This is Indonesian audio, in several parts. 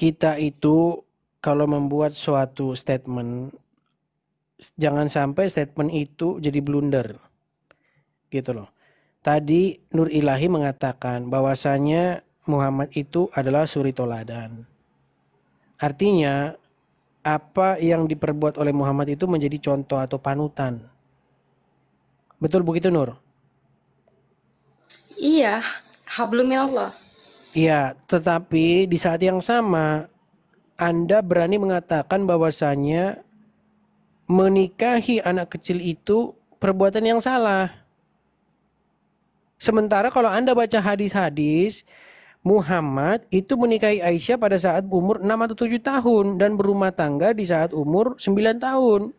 kita itu kalau membuat suatu statement jangan sampai statement itu jadi blunder. Gitu loh. Tadi Nur Ilahi mengatakan bahwasanya Muhammad itu adalah suri toladan. Artinya apa yang diperbuat oleh Muhammad itu menjadi contoh atau panutan. Betul begitu Nur? Iya, ya Allah. Iya, tetapi di saat yang sama Anda berani mengatakan bahwasanya menikahi anak kecil itu perbuatan yang salah. Sementara kalau Anda baca hadis-hadis, Muhammad itu menikahi Aisyah pada saat umur 6 atau 7 tahun dan berumah tangga di saat umur 9 tahun.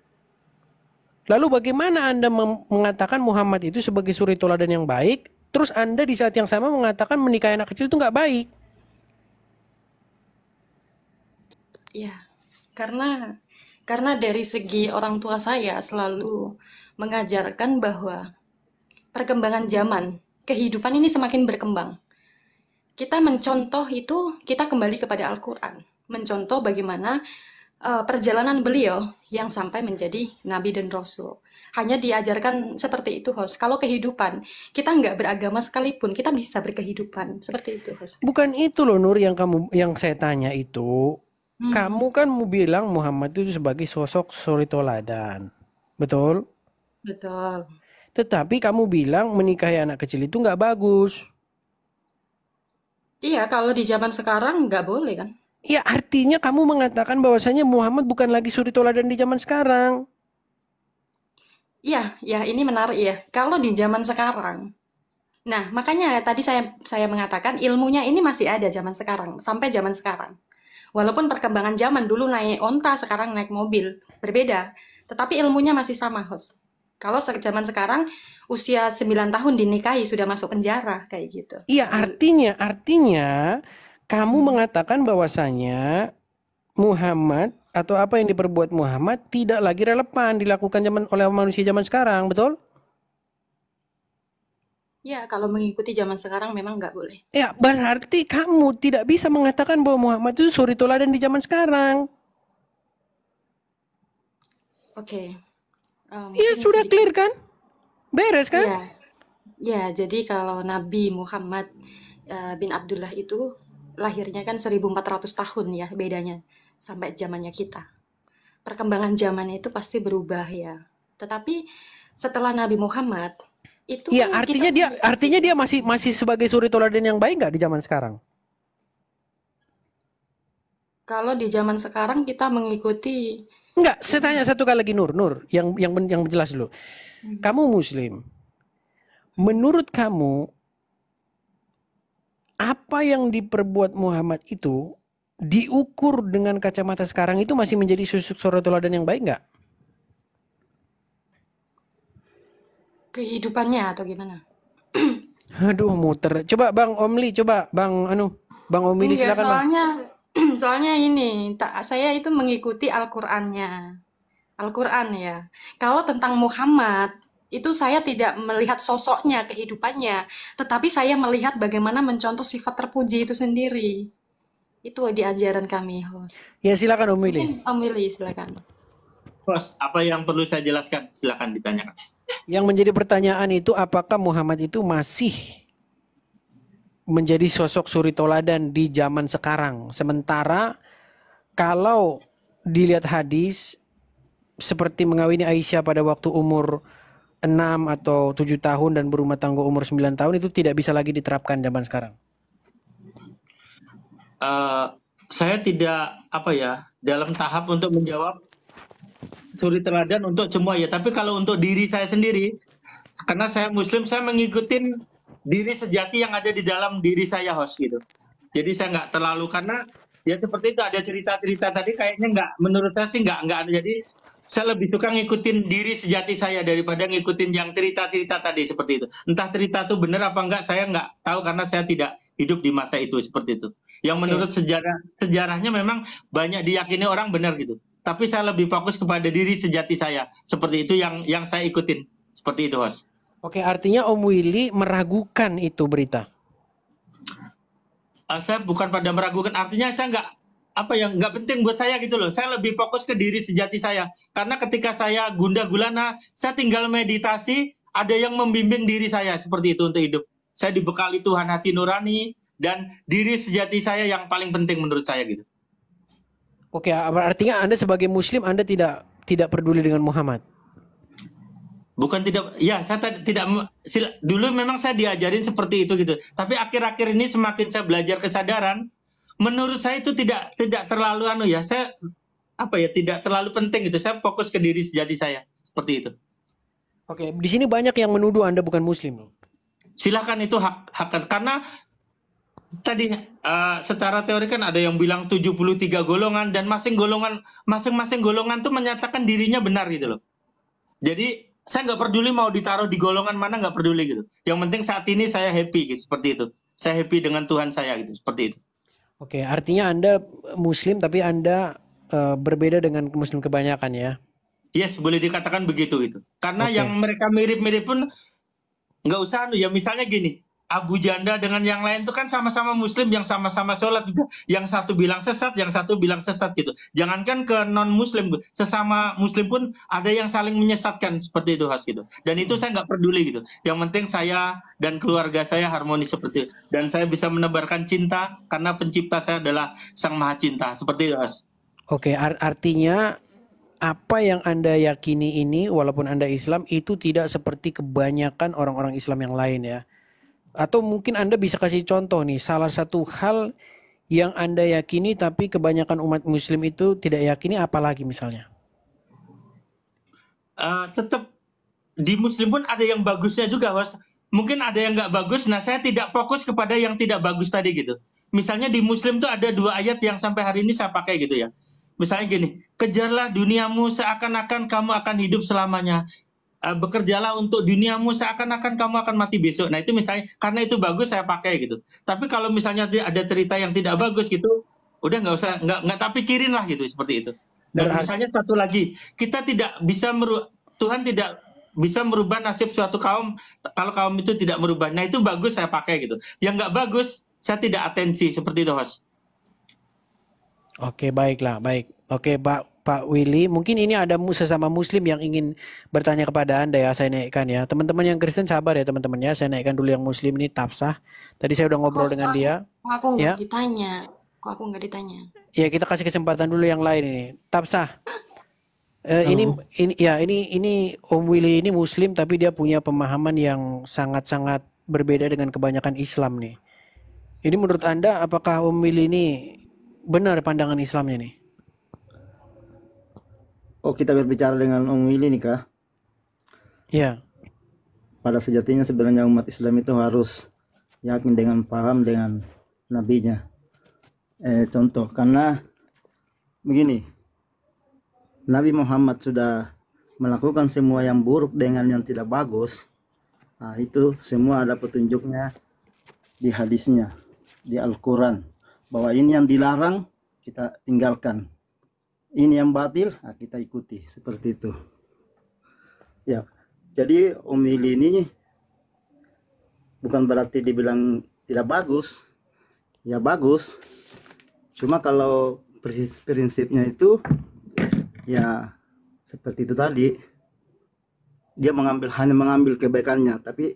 Lalu bagaimana Anda mengatakan Muhammad itu sebagai suri toladan yang baik Terus Anda di saat yang sama mengatakan menikahi anak kecil itu nggak baik. Ya, karena karena dari segi orang tua saya selalu mengajarkan bahwa perkembangan zaman, kehidupan ini semakin berkembang. Kita mencontoh itu, kita kembali kepada Al-Quran. Mencontoh bagaimana Eh, perjalanan beliau yang sampai menjadi nabi dan rasul. Hanya diajarkan seperti itu, host. Kalau kehidupan, kita nggak beragama sekalipun, kita bisa berkehidupan seperti itu, host. Bukan itu loh Nur yang kamu yang saya tanya itu. Hmm. Kamu kan mau bilang Muhammad itu sebagai sosok suri toladan. Betul? Betul. Tetapi kamu bilang menikahi anak kecil itu nggak bagus. Iya, kalau di zaman sekarang nggak boleh kan? Ya artinya kamu mengatakan bahwasanya Muhammad bukan lagi suri toladan di zaman sekarang. Iya, ya ini menarik ya. Kalau di zaman sekarang. Nah, makanya tadi saya saya mengatakan ilmunya ini masih ada zaman sekarang, sampai zaman sekarang. Walaupun perkembangan zaman dulu naik onta, sekarang naik mobil, berbeda. Tetapi ilmunya masih sama, host. Kalau zaman sekarang usia 9 tahun dinikahi sudah masuk penjara kayak gitu. Iya, artinya artinya kamu hmm. mengatakan bahwasanya Muhammad atau apa yang diperbuat Muhammad tidak lagi relevan dilakukan zaman oleh manusia zaman sekarang, betul? Ya, kalau mengikuti zaman sekarang memang nggak boleh. Ya, berarti kamu tidak bisa mengatakan bahwa Muhammad itu suri dan di zaman sekarang. Oke. Okay. Um, ya, sudah sedikit. clear kan? Beres kan? Ya. ya, jadi kalau Nabi Muhammad eh, bin Abdullah itu lahirnya kan 1400 tahun ya bedanya sampai zamannya kita. Perkembangan zamannya itu pasti berubah ya. Tetapi setelah Nabi Muhammad itu Iya, kan artinya kita... dia artinya dia masih masih sebagai suri teladan yang baik nggak di zaman sekarang? Kalau di zaman sekarang kita mengikuti Enggak, saya tanya satu kali lagi Nur, Nur yang yang yang jelas dulu. Hmm. Kamu muslim. Menurut kamu apa yang diperbuat Muhammad itu diukur dengan kacamata sekarang itu masih menjadi susuk sorotuladan teladan yang baik nggak? Kehidupannya atau gimana? Aduh muter. Coba Bang Omli, coba Bang Anu, Bang Omli Enggak, silakan soalnya, Bang. Soalnya ini, tak saya itu mengikuti Al-Qur'annya. Al-Qur'an ya. Kalau tentang Muhammad itu saya tidak melihat sosoknya, kehidupannya, tetapi saya melihat bagaimana mencontoh sifat terpuji itu sendiri. Itu di ajaran kami, host. Ya, silakan Om Willy. Om Willy, silakan. Host, apa yang perlu saya jelaskan? Silakan ditanyakan. Yang menjadi pertanyaan itu apakah Muhammad itu masih menjadi sosok suri toladan di zaman sekarang? Sementara kalau dilihat hadis seperti mengawini Aisyah pada waktu umur 6 atau 7 tahun dan berumah tangga umur 9 tahun itu tidak bisa lagi diterapkan zaman sekarang? Uh, saya tidak apa ya dalam tahap untuk menjawab suri teladan untuk semua ya tapi kalau untuk diri saya sendiri karena saya muslim saya mengikuti diri sejati yang ada di dalam diri saya host gitu jadi saya nggak terlalu karena ya seperti itu ada cerita-cerita tadi kayaknya nggak menurut saya sih nggak nggak jadi saya lebih suka ngikutin diri sejati saya daripada ngikutin yang cerita-cerita tadi seperti itu. Entah cerita itu benar apa enggak, saya enggak tahu karena saya tidak hidup di masa itu seperti itu. Yang okay. menurut sejarah sejarahnya memang banyak diyakini orang benar gitu. Tapi saya lebih fokus kepada diri sejati saya. Seperti itu yang yang saya ikutin. Seperti itu, mas. Oke, okay, artinya Om Willy meragukan itu berita. Eh, saya bukan pada meragukan, artinya saya enggak apa yang nggak penting buat saya gitu loh. Saya lebih fokus ke diri sejati saya. Karena ketika saya gundah gulana, saya tinggal meditasi, ada yang membimbing diri saya seperti itu untuk hidup. Saya dibekali Tuhan hati nurani dan diri sejati saya yang paling penting menurut saya gitu. Oke, ah, artinya Anda sebagai muslim Anda tidak tidak peduli dengan Muhammad. Bukan tidak ya, saya tidak sila, dulu memang saya diajarin seperti itu gitu. Tapi akhir-akhir ini semakin saya belajar kesadaran, menurut saya itu tidak tidak terlalu anu ya. Saya apa ya tidak terlalu penting gitu. Saya fokus ke diri sejati saya seperti itu. Oke, di sini banyak yang menuduh Anda bukan Muslim loh. Silahkan itu hak hak karena tadi uh, eh, secara teori kan ada yang bilang 73 golongan dan masing golongan masing-masing golongan tuh menyatakan dirinya benar gitu loh. Jadi saya nggak peduli mau ditaruh di golongan mana nggak peduli gitu. Yang penting saat ini saya happy gitu seperti itu. Saya happy dengan Tuhan saya gitu seperti itu. Oke, artinya Anda Muslim tapi Anda uh, berbeda dengan Muslim kebanyakan ya? Yes, boleh dikatakan begitu itu. Karena okay. yang mereka mirip-mirip pun nggak usah anu ya misalnya gini, Abu Janda dengan yang lain itu kan sama-sama Muslim yang sama-sama sholat juga. Yang satu bilang sesat, yang satu bilang sesat gitu. Jangankan ke non Muslim, sesama Muslim pun ada yang saling menyesatkan seperti itu Has gitu. Dan itu hmm. saya nggak peduli gitu. Yang penting saya dan keluarga saya harmonis seperti itu. Dan saya bisa menebarkan cinta karena pencipta saya adalah Sang Maha Cinta seperti itu Has. Oke, artinya apa yang Anda yakini ini, walaupun Anda Islam, itu tidak seperti kebanyakan orang-orang Islam yang lain ya. Atau mungkin Anda bisa kasih contoh nih, salah satu hal yang Anda yakini tapi kebanyakan umat muslim itu tidak yakini apalagi misalnya? Uh, eh, tetap di muslim pun ada yang bagusnya juga, was Mungkin ada yang nggak bagus, nah saya tidak fokus kepada yang tidak bagus tadi gitu. Misalnya di muslim tuh ada dua ayat yang sampai hari ini saya pakai gitu ya. Misalnya gini, kejarlah duniamu seakan-akan kamu akan hidup selamanya. Eh, bekerjalah untuk duniamu seakan-akan kamu akan mati besok. Nah itu misalnya karena itu bagus saya pakai gitu. Tapi kalau misalnya ada cerita yang tidak bagus gitu, udah nggak usah nggak nggak tapi kirin lah gitu seperti itu. Dan Berhati. Nah, misalnya satu lagi, kita tidak bisa meru Tuhan tidak bisa merubah nasib suatu kaum kalau kaum itu tidak merubah. Nah itu bagus saya pakai gitu. Yang nggak bagus saya tidak atensi seperti itu host. Oke baiklah baik. Oke Pak Pak Willy. Mungkin ini ada sesama muslim yang ingin bertanya kepada Anda ya, saya naikkan ya. Teman-teman yang Kristen sabar ya teman-teman ya, saya naikkan dulu yang muslim ini tafsah. Tadi saya udah ngobrol aku, dengan aku, dia. Aku nggak ya. ditanya. Kok aku nggak ditanya? Ya kita kasih kesempatan dulu yang lain ini. Tafsah. Uh, eh, ini ini ya ini ini Om Willy ini muslim tapi dia punya pemahaman yang sangat-sangat berbeda dengan kebanyakan Islam nih. Ini menurut Anda apakah Om Willy ini benar pandangan Islamnya nih? Oh, kita berbicara dengan Om Willy nih, Kak. Iya. Pada sejatinya sebenarnya umat Islam itu harus yakin dengan paham dengan nabinya. Eh, contoh, karena begini, Nabi Muhammad sudah melakukan semua yang buruk dengan yang tidak bagus, nah, itu semua ada petunjuknya di hadisnya, di Al-Quran. Bahwa ini yang dilarang, kita tinggalkan ini yang batil nah kita ikuti seperti itu ya jadi omili ini bukan berarti dibilang tidak bagus ya bagus cuma kalau prinsip prinsipnya itu ya seperti itu tadi dia mengambil hanya mengambil kebaikannya tapi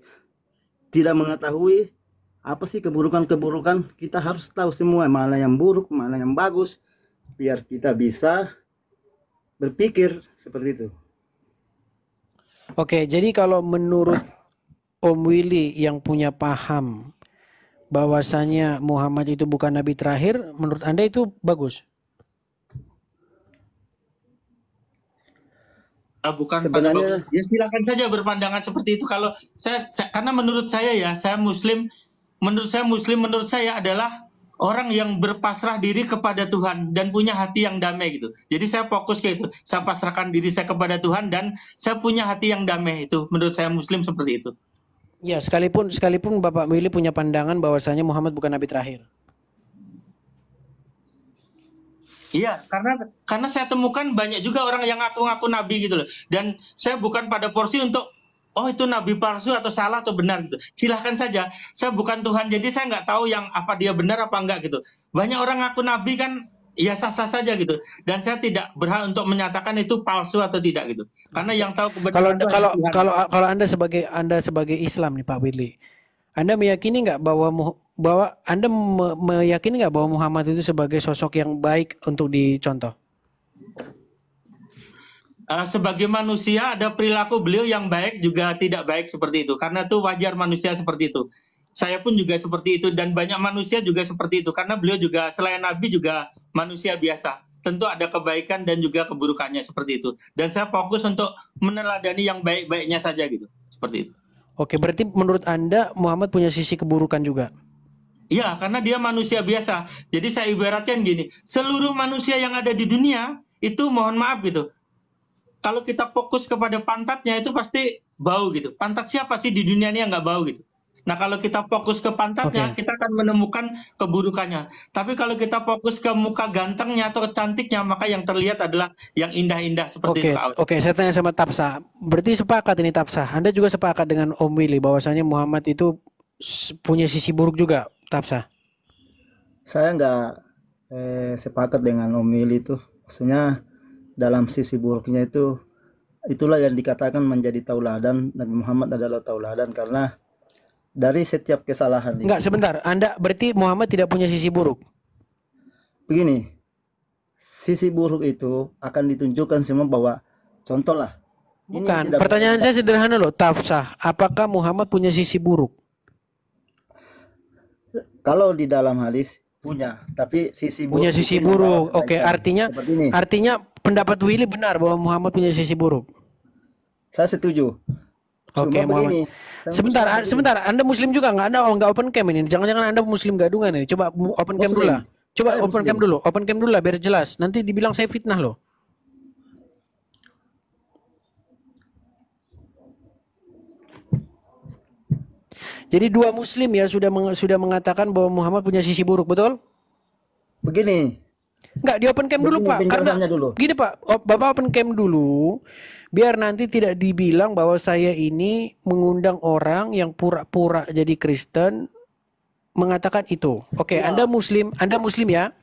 tidak mengetahui apa sih keburukan-keburukan kita harus tahu semua mana yang buruk mana yang bagus biar kita bisa berpikir seperti itu. Oke, jadi kalau menurut Om Willy yang punya paham bahwasanya Muhammad itu bukan nabi terakhir, menurut Anda itu bagus? Ah, bukan sebenarnya ya silakan saja berpandangan seperti itu kalau saya, saya karena menurut saya ya saya muslim menurut saya muslim menurut saya adalah orang yang berpasrah diri kepada Tuhan dan punya hati yang damai gitu. Jadi saya fokus ke itu, saya pasrahkan diri saya kepada Tuhan dan saya punya hati yang damai itu. Menurut saya Muslim seperti itu. Ya sekalipun sekalipun Bapak Willy punya pandangan bahwasanya Muhammad bukan nabi terakhir. Iya, karena karena saya temukan banyak juga orang yang ngaku-ngaku nabi gitu loh. Dan saya bukan pada porsi untuk oh itu nabi palsu atau salah atau benar gitu. Silahkan saja. Saya bukan Tuhan, jadi saya nggak tahu yang apa dia benar apa enggak gitu. Banyak orang ngaku nabi kan ya sah-sah saja gitu. Dan saya tidak berhak untuk menyatakan itu palsu atau tidak gitu. Karena yang tahu kebenaran kalau kalau Tuhan. kalau kalau Anda sebagai Anda sebagai Islam nih Pak Willy. Anda meyakini nggak bahwa bahwa Anda meyakini nggak bahwa Muhammad itu sebagai sosok yang baik untuk dicontoh? Eh, sebagai manusia ada perilaku beliau yang baik juga tidak baik seperti itu karena itu wajar manusia seperti itu saya pun juga seperti itu dan banyak manusia juga seperti itu karena beliau juga selain nabi juga manusia biasa tentu ada kebaikan dan juga keburukannya seperti itu dan saya fokus untuk meneladani yang baik-baiknya saja gitu seperti itu oke berarti menurut anda Muhammad punya sisi keburukan juga Iya, karena dia manusia biasa. Jadi saya ibaratkan gini, seluruh manusia yang ada di dunia itu mohon maaf gitu, kalau kita fokus kepada pantatnya itu pasti bau gitu. Pantat siapa sih di dunia ini yang nggak bau gitu? Nah kalau kita fokus ke pantatnya, okay. kita akan menemukan keburukannya. Tapi kalau kita fokus ke muka gantengnya atau cantiknya, maka yang terlihat adalah yang indah-indah seperti okay. itu. Oke, okay. saya tanya sama Tapsa. Berarti sepakat ini Tapsa. Anda juga sepakat dengan Om Willy bahwasanya Muhammad itu punya sisi buruk juga, Tapsa? Saya nggak eh, sepakat dengan Om Willy itu. Maksudnya dalam sisi buruknya itu itulah yang dikatakan menjadi tauladan Nabi Muhammad adalah tauladan karena dari setiap kesalahan Enggak, itu. sebentar. Anda berarti Muhammad tidak punya sisi buruk. Begini. Sisi buruk itu akan ditunjukkan semua bahwa contohlah. Bukan. Pertanyaan saya sederhana loh, tafsah. Apakah Muhammad punya sisi buruk? Kalau di dalam hadis punya tapi sisi buruk punya sisi buruk oke okay, artinya artinya pendapat Willy benar bahwa Muhammad punya sisi buruk saya setuju oke okay, Muhammad begini, sebentar begini. sebentar Anda Muslim juga nggak Anda nggak open cam ini jangan-jangan Anda Muslim gadungan ini coba open cam dulu lah coba saya open muslim. cam dulu open cam dulu lah biar jelas nanti dibilang saya fitnah loh Jadi dua muslim ya sudah meng, sudah mengatakan bahwa Muhammad punya sisi buruk, betul? Begini. Enggak, di open cam dulu, Pak. Karena dulu. gini, Pak. Oh, Bapak open cam dulu biar nanti tidak dibilang bahwa saya ini mengundang orang yang pura-pura jadi Kristen mengatakan itu. Oke, okay, ya. Anda muslim, Anda muslim ya?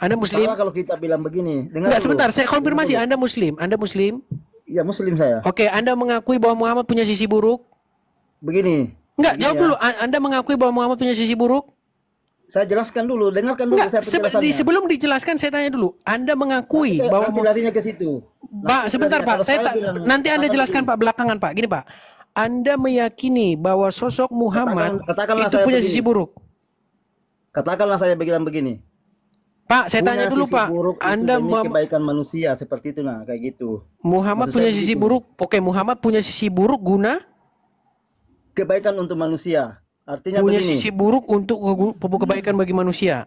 Anda muslim? kalau kita bilang begini. Dengar Enggak, sebentar, saya konfirmasi Anda muslim. Anda muslim? Ya, muslim saya. Oke, okay, Anda mengakui bahwa Muhammad punya sisi buruk? Begini. Enggak, jawab ya. dulu. Anda mengakui bahwa Muhammad punya sisi buruk? Saya jelaskan dulu, dengarkan dulu Nggak, saya di, sebelum dijelaskan saya tanya dulu, Anda mengakui saya, bahwa nanti punya ke situ. Pak, sebentar Pak, saya, bilang, nanti Anda jelaskan itu. Pak belakangan Pak. Gini Pak, Anda meyakini bahwa sosok Muhammad katakan, itu punya begini. sisi buruk. Katakanlah saya bilang begini. Pak, saya punya tanya dulu Pak. Buruk Anda kebaikan manusia seperti itu nah, kayak gitu. Muhammad Maksud punya sisi gitu. buruk. Oke, Muhammad punya sisi buruk guna kebaikan untuk manusia. Artinya punya begini. sisi buruk untuk kebaikan bagi manusia.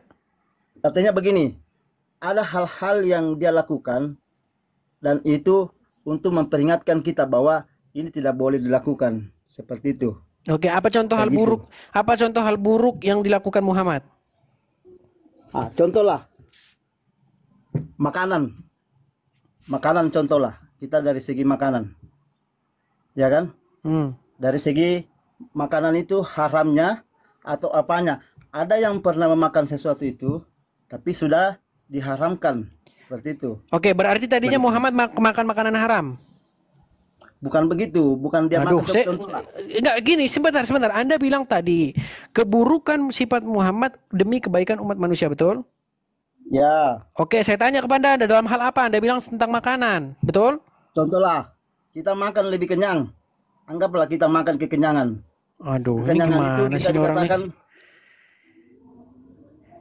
Artinya begini, ada hal-hal yang dia lakukan dan itu untuk memperingatkan kita bahwa ini tidak boleh dilakukan seperti itu. Oke, apa contoh Kayak hal gitu. buruk? Apa contoh hal buruk yang dilakukan Muhammad? Ah, contohlah makanan. Makanan contohlah kita dari segi makanan. Ya kan? Hmm. Dari segi makanan itu haramnya atau apanya. Ada yang pernah memakan sesuatu itu tapi sudah diharamkan. Seperti itu. Oke, berarti tadinya Muhammad mak makan makanan haram. Bukan begitu, bukan dia Aduh, makan saya, enggak gini, sebentar sebentar. Anda bilang tadi keburukan sifat Muhammad demi kebaikan umat manusia, betul? Ya. Oke, saya tanya kepada Anda dalam hal apa? Anda bilang tentang makanan, betul? Contohlah, kita makan lebih kenyang. Anggaplah kita makan kekenyangan. Aduh, ini gimana sih orang nih?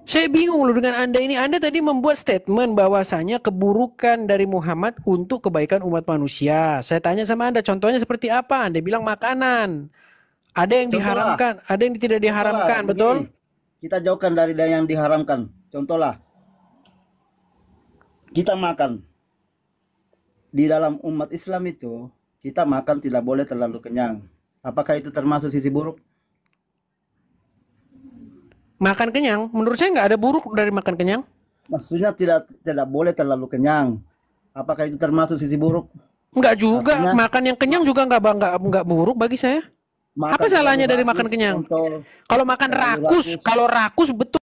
Saya bingung loh dengan Anda ini. Anda tadi membuat statement bahwasanya keburukan dari Muhammad untuk kebaikan umat manusia. Saya tanya sama Anda, contohnya seperti apa? Anda bilang makanan. Ada yang Contoh diharamkan, lah. ada yang tidak diharamkan, Contoh betul? kita jauhkan dari yang diharamkan. Contohlah, kita makan. Di dalam umat Islam itu, kita makan tidak boleh terlalu kenyang Apakah itu termasuk sisi buruk? Makan kenyang, menurut saya nggak ada buruk dari makan kenyang. Maksudnya tidak tidak boleh terlalu kenyang. Apakah itu termasuk sisi buruk? Nggak juga, Artinya, makan yang kenyang juga nggak nggak nggak buruk bagi saya. Apa salahnya dari makan kenyang? Kalau makan rakus, rakus, kalau rakus betul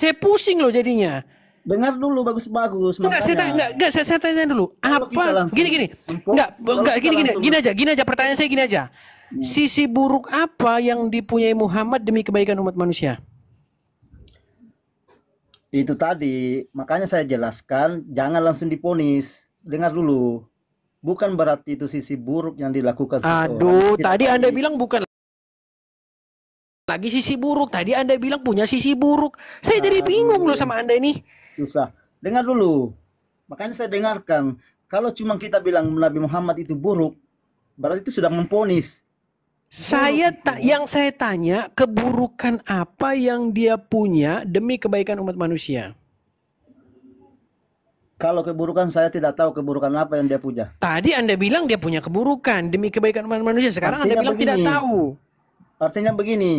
saya pusing loh jadinya. Dengar dulu bagus-bagus. Enggak, saya tanya, enggak, enggak, saya, saya tanya dulu. Apa? Gini gini. Enggak, enggak gini gini. Gini aja, gini aja pertanyaan saya gini aja. Hmm. Sisi buruk apa yang dipunyai Muhammad demi kebaikan umat manusia? Itu tadi, makanya saya jelaskan, jangan langsung diponis. Dengar dulu. Bukan berarti itu sisi buruk yang dilakukan. Aduh, tadi Anda bilang bukan lagi sisi buruk. Tadi Anda bilang punya sisi buruk. Saya nah, jadi ah, bingung loh iya. sama Anda ini. Susah. Dengar dulu. Makanya saya dengarkan. Kalau cuma kita bilang Nabi Muhammad itu buruk, berarti itu sudah memponis. Saya ta yang saya tanya keburukan apa yang dia punya demi kebaikan umat manusia? Kalau keburukan saya tidak tahu keburukan apa yang dia punya. Tadi Anda bilang dia punya keburukan demi kebaikan umat manusia. Sekarang artinya Anda bilang begini, tidak tahu. Artinya begini,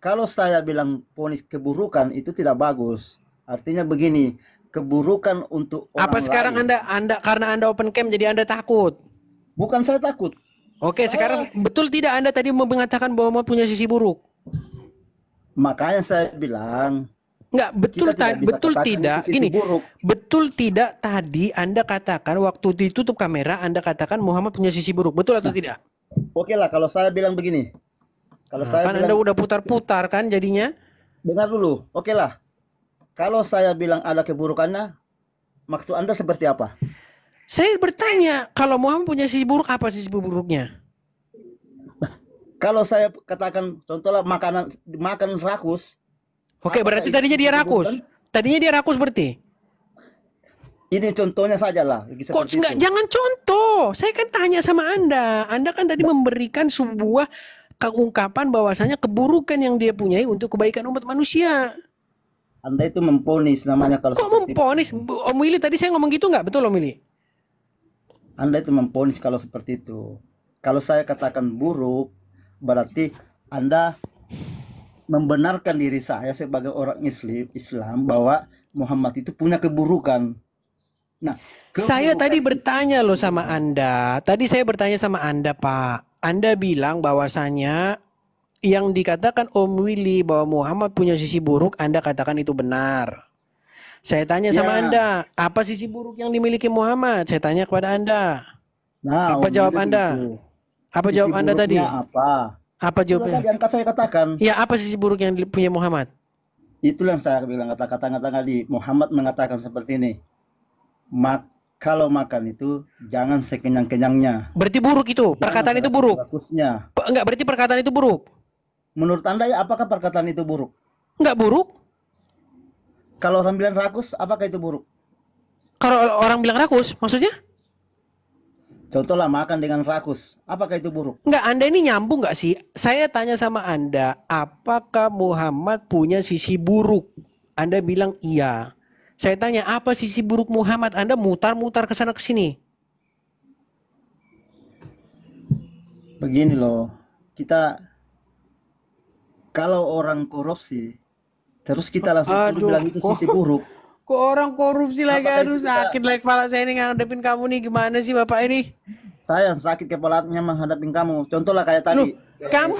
kalau saya bilang ponis keburukan itu tidak bagus. Artinya begini, keburukan untuk orang Apa sekarang lain. Anda Anda karena Anda open cam jadi Anda takut? Bukan saya takut. Oke, saya... sekarang betul tidak Anda tadi mau mengatakan bahwa mau punya sisi buruk? Makanya saya bilang Enggak, betul tadi betul tidak. Gini, buruk. betul tidak tadi Anda katakan waktu ditutup kamera Anda katakan Muhammad punya sisi buruk. Betul atau nah, tidak? Oke lah kalau saya bilang begini. Kalau nah, saya kan bilang, Anda udah putar-putar kan jadinya? Dengar dulu. Oke lah. Kalau saya bilang ada keburukannya, maksud Anda seperti apa? Saya bertanya, kalau Muhammad punya sisi buruk apa sisi buruknya? kalau saya katakan contohlah makanan makan rakus. Oke, okay, berarti tadinya dia rakus. Keburukan? Tadinya dia rakus berarti. Ini contohnya saja lah. Kok enggak, jangan contoh. Saya kan tanya sama Anda. Anda kan tadi nah. memberikan sebuah keungkapan bahwasanya keburukan yang dia punyai untuk kebaikan umat manusia. Anda itu memponis namanya kalau Kok memponis? Itu. Om Willy tadi saya ngomong gitu nggak betul Om Willy? Anda itu memponis kalau seperti itu. Kalau saya katakan buruk, berarti Anda membenarkan diri saya sebagai orang Islam, Islam bahwa Muhammad itu punya keburukan. Nah, keburukan saya tadi bertanya loh sama Anda. Tadi saya bertanya sama Anda, Pak anda bilang bahwasanya yang dikatakan Om Willy bahwa Muhammad punya sisi buruk, Anda katakan itu benar. Saya tanya ya. sama Anda, apa sisi buruk yang dimiliki Muhammad? Saya tanya kepada Anda. Nah, apa Om jawab Willy Anda? Itu. Apa sisi jawab Anda tadi? Apa? Apa jawabnya? Yang kata saya katakan. Ya, apa sisi buruk yang punya Muhammad? Itulah yang saya bilang kata-kata tadi. Muhammad mengatakan seperti ini. Mak kalau makan itu jangan sekenyang-kenyangnya. Berarti buruk itu, jangan perkataan itu buruk. Bagusnya. Enggak, berarti perkataan itu buruk. Menurut Anda ya apakah perkataan itu buruk? Enggak buruk. Kalau orang bilang rakus, apakah itu buruk? Kalau orang bilang rakus, maksudnya? Contohlah makan dengan rakus, apakah itu buruk? Enggak, Anda ini nyambung nggak sih? Saya tanya sama Anda, apakah Muhammad punya sisi buruk? Anda bilang iya. Saya tanya, apa sisi buruk Muhammad? Anda mutar-mutar ke sana ke sini. Begini loh, kita kalau orang korupsi, terus kita langsung Aduh, bilang itu sisi buruk. Kok orang korupsi lagi? Aduh, sakit lagi kepala saya ini ngadepin kamu nih. Gimana sih Bapak ini? Saya sakit kepalanya menghadapin kamu. Contohlah kayak tadi. Loh kamu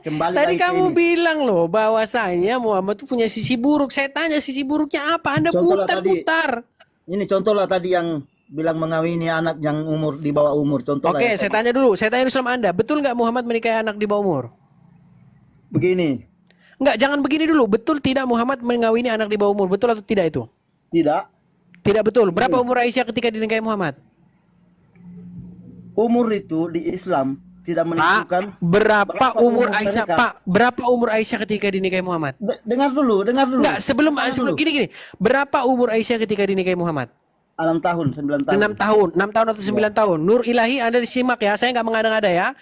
Kembali tadi kamu ini. bilang loh bahwasanya Muhammad tuh punya sisi buruk. Saya tanya sisi buruknya apa? Anda putar-putar. Ini contoh lah tadi yang bilang mengawini anak yang umur di bawah umur. Contoh Oke, ya. saya tanya dulu. Saya tanya dulu sama Anda, betul nggak Muhammad menikahi anak di bawah umur? Begini. Nggak, jangan begini dulu. Betul tidak Muhammad mengawini anak di bawah umur? Betul atau tidak itu? Tidak. Tidak betul. Berapa umur Aisyah ketika dinikahi Muhammad? Umur itu di Islam tidak menentukan Pak, berapa, berapa umur, Aisyah Pak berapa umur Aisyah ketika dinikahi Muhammad De dengar dulu dengar dulu Nggak, sebelum dengar sebelum dulu. gini gini berapa umur Aisyah ketika dinikahi Muhammad 6 tahun 9 tahun 6 tahun 6 tahun atau 9 ya. tahun Nur Ilahi Anda disimak ya saya nggak mengada-ngada ya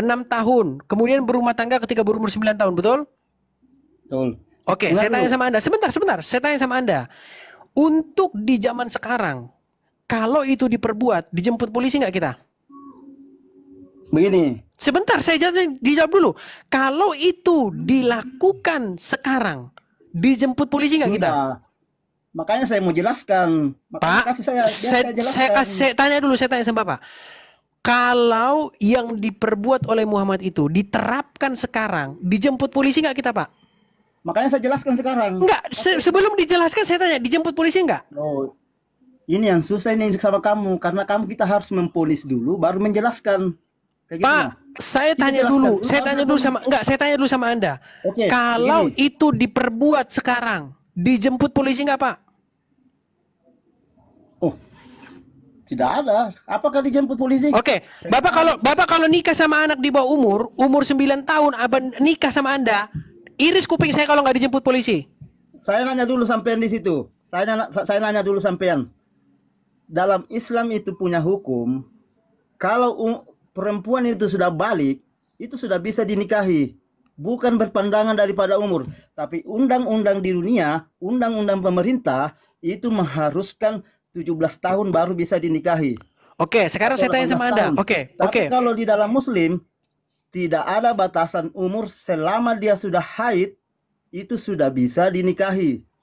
6 tahun kemudian berumah tangga ketika berumur 9 tahun betul betul Oke, okay, saya tanya dulu. sama Anda. Sebentar, sebentar. Saya tanya sama Anda. Untuk di zaman sekarang, kalau itu diperbuat, dijemput polisi nggak kita? Begini. Sebentar, saya jawab, dijawab dulu. Kalau itu dilakukan sekarang, dijemput polisi nggak kita? Nah, makanya saya mau jelaskan. Makanya Pak, kasih saya, saya, saya, jelaskan. saya, kasih, saya tanya dulu, saya tanya sama Bapak. Kalau yang diperbuat oleh Muhammad itu diterapkan sekarang, dijemput polisi nggak kita, Pak? Makanya saya jelaskan sekarang. Enggak, se sebelum dijelaskan saya tanya, dijemput polisi enggak? Oh, ini yang susah ini sama kamu karena kamu kita harus mempolis dulu baru menjelaskan Kayak Pak, gimana? saya tanya dulu. dulu, saya tanya dulu sama enggak, saya tanya dulu sama Anda. Okay, Kalau begini. itu diperbuat sekarang, dijemput polisi enggak, Pak? Oh. Tidak ada. Apakah dijemput polisi? Oke. Okay. Bapak kalau Bapak kalau nikah sama anak di bawah umur, umur 9 tahun abang nikah sama Anda, iris kuping saya kalau nggak dijemput polisi. Saya nanya dulu sampean di situ. Saya nanya, saya nanya dulu sampean. Dalam Islam itu punya hukum kalau perempuan itu sudah balik, itu sudah bisa dinikahi. Bukan berpandangan daripada umur, tapi undang-undang di dunia, undang-undang pemerintah itu mengharuskan 17 tahun baru bisa dinikahi. Oke, sekarang saya tanya sama Anda. Oke, tapi oke. Kalau di dalam muslim tidak ada batasan umur selama dia sudah haid itu sudah bisa dinikahi.